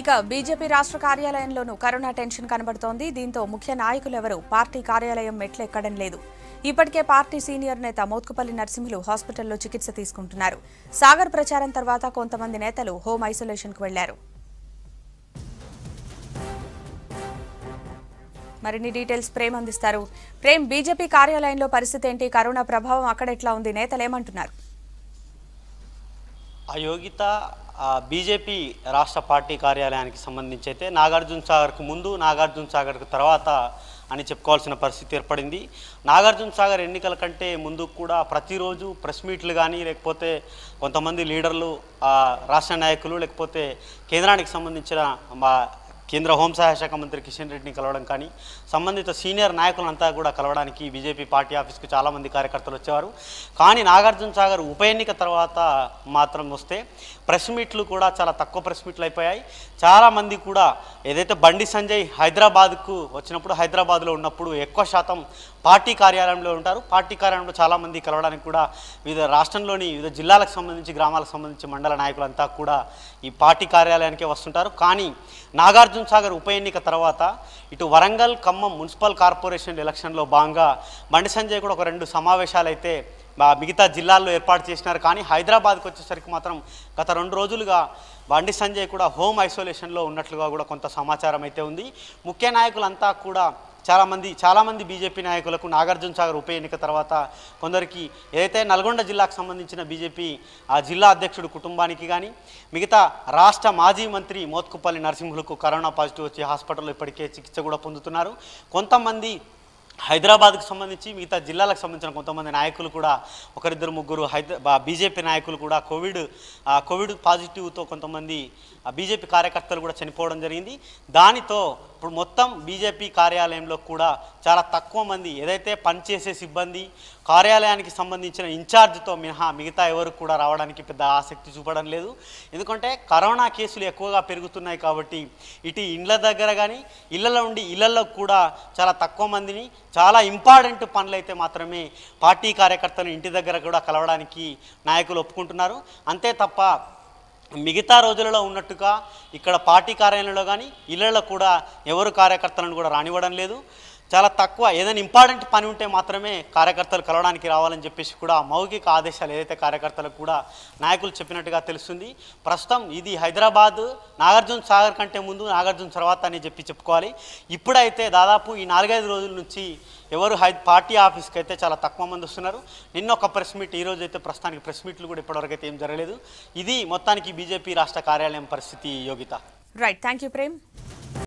ఇక బీజేపీ రాష్ట్ర కార్యాలయంలోనూ corona tension కనబడుతోంది దీంతో ముఖ్య నాయకులెవరూ పార్టీ కార్యాలయం మెట్లు ఎక్కడం లేదు ఇప్పటికే పార్టీ సీనియర్ నేత మోత్కుపల్లి నర్సింహులు హాస్పిటల్లో చికిత్స తీసుకుంటున్నారు సాగర్ ప్రచారం తర్వాత కొంతమంది నేతలు హోమ్ ఐసోలేషన్కు వెళ్లారు మరిన్ని డీటెయిల్స్ ప్రేమ్ అందిస్తారు ప్రేమ్ బీజేపీ కార్యాలయంలో పరిస్థితి ఏంటి కరోనా ప్రభావం అక్కడ ఎట్లా ఉంది నేతలేమంటున్నారు అయోగిత బీజేపీ రాష్ట్ర పార్టీ కార్యాలయానికి సంబంధించి అయితే నాగార్జున సాగర్కు ముందు నాగార్జున సాగర్కు తర్వాత అని చెప్పుకోవాల్సిన పరిస్థితి ఏర్పడింది నాగార్జున సాగర్ ఎన్నికల కంటే ముందు కూడా ప్రతిరోజు ప్రెస్ మీట్లు కానీ లేకపోతే కొంతమంది లీడర్లు రాష్ట్ర నాయకులు లేకపోతే కేంద్రానికి సంబంధించిన కేంద్ర హోంశాఖ శాఖ మంత్రి కిషన్ రెడ్డిని కలవడం కానీ సంబంధిత సీనియర్ నాయకులంతా కూడా కలవడానికి బీజేపీ పార్టీ ఆఫీస్కు చాలామంది కార్యకర్తలు వచ్చేవారు కానీ నాగార్జున సాగర్ ఉప ఎన్నిక తర్వాత మాత్రం వస్తే ప్రెస్ మీట్లు కూడా చాలా తక్కువ ప్రెస్ మీట్లు అయిపోయాయి చాలామంది కూడా ఏదైతే బండి సంజయ్ హైదరాబాద్కు వచ్చినప్పుడు హైదరాబాద్లో ఉన్నప్పుడు ఎక్కువ శాతం పార్టీ కార్యాలయంలో ఉంటారు పార్టీ కార్యాలయంలో చాలామంది కలవడానికి కూడా వివిధ రాష్ట్రంలోని వివిధ జిల్లాలకు సంబంధించి గ్రామాలకు సంబంధించి మండల నాయకులంతా కూడా ఈ పార్టీ కార్యాలయానికే వస్తుంటారు కానీ నాగార్జున మల్లికార్జున్ సాగర్ ఉప ఎన్నిక తర్వాత ఇటు వరంగల్ ఖమ్మం మున్సిపల్ కార్పొరేషన్ ఎలక్షన్లో భాగంగా బండి సంజయ్ కూడా ఒక రెండు సమావేశాలు అయితే మిగతా జిల్లాల్లో ఏర్పాటు చేసినారు కానీ హైదరాబాద్కి వచ్చేసరికి మాత్రం గత రెండు రోజులుగా బండి సంజయ్ కూడా హోమ్ ఐసోలేషన్లో ఉన్నట్లుగా కూడా కొంత సమాచారం అయితే ఉంది ముఖ్య నాయకులంతా కూడా చాలామంది చాలామంది బీజేపీ నాయకులకు నాగార్జున సాగర్ ఉప ఎన్నిక తర్వాత కొందరికి ఏదైతే నల్గొండ జిల్లాకు సంబంధించిన బీజేపీ ఆ జిల్లా అధ్యక్షుడు కుటుంబానికి కానీ మిగతా రాష్ట్ర మాజీ మంత్రి మోత్కుపల్లి నరసింహులకు కరోనా పాజిటివ్ వచ్చి హాస్పిటల్లో ఇప్పటికే చికిత్స కూడా పొందుతున్నారు కొంతమంది హైదరాబాద్కు సంబంధించి మిగతా జిల్లాలకు సంబంధించిన కొంతమంది నాయకులు కూడా ఒకరిద్దరు ముగ్గురు హైదరా బీజేపీ నాయకులు కూడా కోవిడ్ కోవిడ్ పాజిటివ్తో కొంతమంది బీజేపీ కార్యకర్తలు కూడా చనిపోవడం జరిగింది దానితో ఇప్పుడు మొత్తం బీజేపీ కార్యాలయంలో కూడా చాలా తక్కువ మంది ఏదైతే పనిచేసే సిబ్బంది కార్యాలయానికి సంబంధించిన ఇన్ఛార్జ్తో మినహా మిగతా ఎవరు కూడా రావడానికి పెద్ద ఆసక్తి చూపడం లేదు ఎందుకంటే కరోనా కేసులు ఎక్కువగా పెరుగుతున్నాయి కాబట్టి ఇటు ఇండ్ల దగ్గర కానీ ఇళ్లలో ఉండి ఇళ్లలో కూడా చాలా తక్కువ మందిని చాలా ఇంపార్టెంట్ పనులైతే మాత్రమే పార్టీ కార్యకర్తలు ఇంటి దగ్గర కూడా కలవడానికి నాయకులు ఒప్పుకుంటున్నారు అంతే తప్ప మిగతా రోజులలో ఉన్నట్టుగా ఇక్కడ పార్టీ కార్యాలయంలో కానీ ఇళ్లలో కూడా ఎవరు కార్యకర్తలను కూడా రానివ్వడం లేదు చాలా తక్కువ ఏదైనా ఇంపార్టెంట్ పని ఉంటే మాత్రమే కార్యకర్తలు కలవడానికి రావాలని చెప్పేసి కూడా మౌఖిక ఆదేశాలు ఏదైతే కార్యకర్తలకు కూడా నాయకులు చెప్పినట్టుగా తెలుస్తుంది ప్రస్తుతం ఇది హైదరాబాద్ నాగార్జున సాగర్ కంటే ముందు నాగార్జున తర్వాత అని చెప్పి చెప్పుకోవాలి ఇప్పుడైతే దాదాపు ఈ నాలుగైదు రోజుల నుంచి ఎవరు హై పార్టీ ఆఫీస్కి అయితే చాలా తక్కువ మంది వస్తున్నారు నిన్న ఒక ప్రెస్ మీట్ ఈరోజు అయితే ప్రస్తుతానికి ప్రెస్ మీట్లు కూడా ఇప్పటివరకు అయితే ఏం జరగలేదు ఇది మొత్తానికి బీజేపీ రాష్ట్ర కార్యాలయం పరిస్థితి Yogita right thank you Prem